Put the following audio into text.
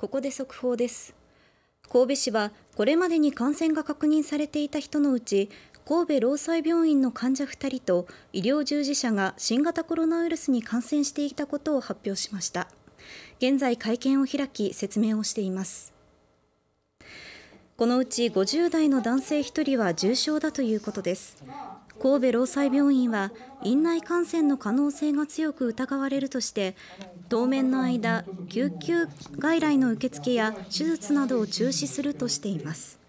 ここで速報です神戸市はこれまでに感染が確認されていた人のうち神戸労災病院の患者2人と医療従事者が新型コロナウイルスに感染していたことを発表しました現在会見を開き説明をしていますこのうち50代の男性1人は重症だということです神戸労災病院は院内感染の可能性が強く疑われるとして当面の間救急外来の受付や手術などを中止するとしています